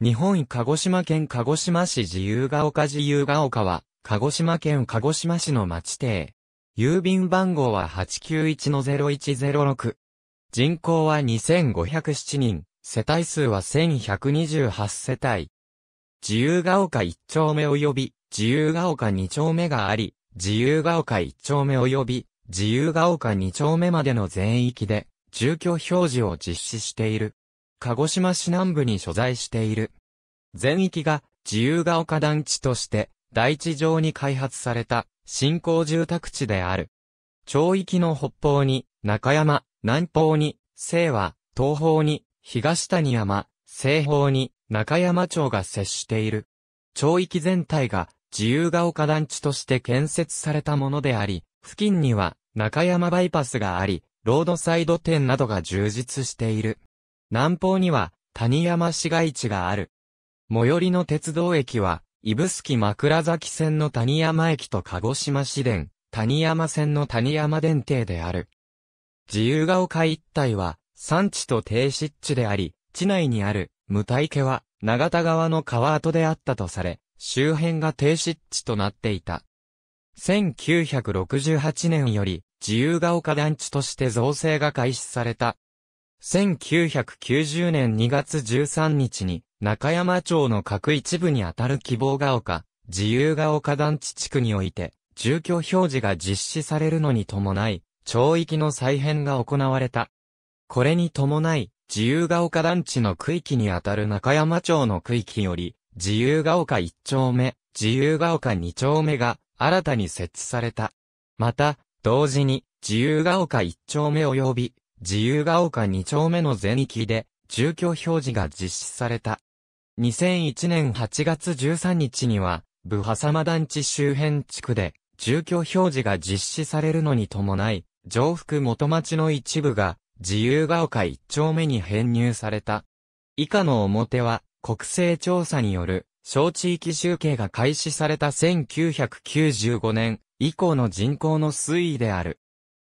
日本鹿児島県鹿児島市自由が丘自由が丘は、鹿児島県鹿児島市の町邸。郵便番号は891-0106。人口は2507人、世帯数は1128世帯。自由が丘1丁目及び、自由が丘2丁目があり、自由が丘1丁目及び、自由が丘2丁目までの全域で、住居表示を実施している。鹿児島市南部に所在している。全域が自由が丘団地として大地上に開発された新興住宅地である。町域の北方に中山、南方に西和、東方に東谷山、西方に中山町が接している。町域全体が自由が丘団地として建設されたものであり、付近には中山バイパスがあり、ロードサイド店などが充実している。南方には谷山市街地がある。最寄りの鉄道駅は、スキ枕崎線の谷山駅と鹿児島市電、谷山線の谷山電停である。自由が丘一帯は、山地と低湿地であり、地内にある、無体家は、長田川の川跡であったとされ、周辺が低湿地となっていた。1968年より、自由が丘団地として造成が開始された。1990年2月13日に、中山町の各一部にあたる希望が丘、自由が丘団地地区において、住居表示が実施されるのに伴い、町域の再編が行われた。これに伴い、自由が丘団地の区域にあたる中山町の区域より、自由が丘1丁目、自由が丘2丁目が新たに設置された。また、同時に、自由が丘1丁目及び自由が丘2丁目の全域で、住居表示が実施された。2001年8月13日には、ブハサマ団地周辺地区で、住居表示が実施されるのに伴い、上福元町の一部が、自由が丘1丁目に編入された。以下の表は、国勢調査による、小地域集計が開始された1995年以降の人口の推移である。